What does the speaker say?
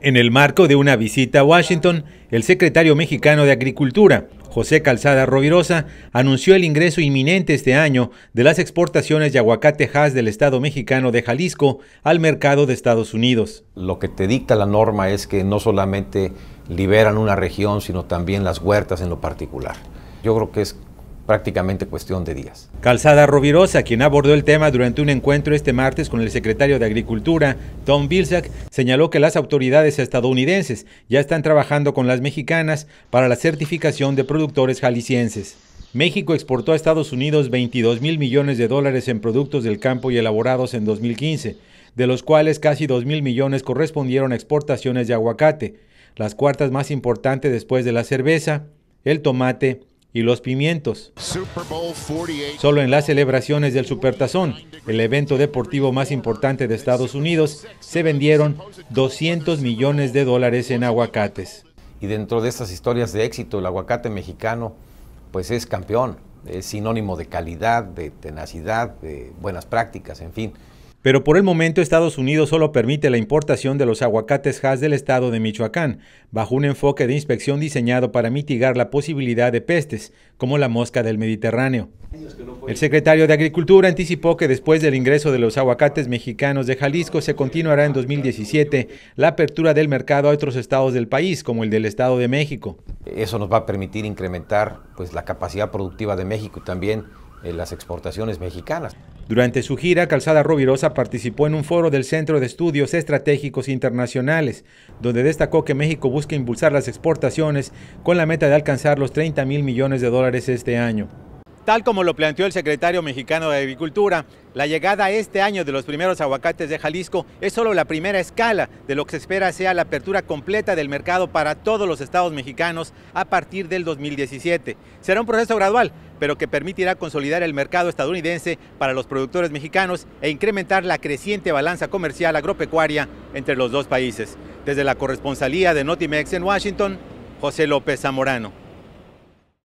En el marco de una visita a Washington, el secretario mexicano de Agricultura, José Calzada Rovirosa, anunció el ingreso inminente este año de las exportaciones de aguacate aguacatejas del Estado mexicano de Jalisco al mercado de Estados Unidos. Lo que te dicta la norma es que no solamente liberan una región, sino también las huertas en lo particular. Yo creo que es prácticamente cuestión de días. Calzada Rovirosa, quien abordó el tema durante un encuentro este martes con el secretario de Agricultura, Tom Vilsack, señaló que las autoridades estadounidenses ya están trabajando con las mexicanas para la certificación de productores jaliscienses. México exportó a Estados Unidos 22 mil millones de dólares en productos del campo y elaborados en 2015, de los cuales casi 2 mil millones correspondieron a exportaciones de aguacate, las cuartas más importantes después de la cerveza, el tomate y los pimientos. Solo en las celebraciones del Supertazón, el evento deportivo más importante de Estados Unidos, se vendieron 200 millones de dólares en aguacates. Y dentro de estas historias de éxito, el aguacate mexicano pues es campeón, es sinónimo de calidad, de tenacidad, de buenas prácticas, en fin. Pero por el momento Estados Unidos solo permite la importación de los aguacates Hass del estado de Michoacán, bajo un enfoque de inspección diseñado para mitigar la posibilidad de pestes, como la mosca del Mediterráneo. El secretario de Agricultura anticipó que después del ingreso de los aguacates mexicanos de Jalisco se continuará en 2017 la apertura del mercado a otros estados del país, como el del Estado de México. Eso nos va a permitir incrementar pues, la capacidad productiva de México y también en las exportaciones mexicanas. Durante su gira, Calzada Rovirosa participó en un foro del Centro de Estudios Estratégicos Internacionales, donde destacó que México busca impulsar las exportaciones con la meta de alcanzar los 30 mil millones de dólares este año. Tal como lo planteó el secretario mexicano de Agricultura, la llegada este año de los primeros aguacates de Jalisco es solo la primera escala de lo que se espera sea la apertura completa del mercado para todos los estados mexicanos a partir del 2017. Será un proceso gradual, pero que permitirá consolidar el mercado estadounidense para los productores mexicanos e incrementar la creciente balanza comercial agropecuaria entre los dos países. Desde la corresponsalía de Notimex en Washington, José López Zamorano.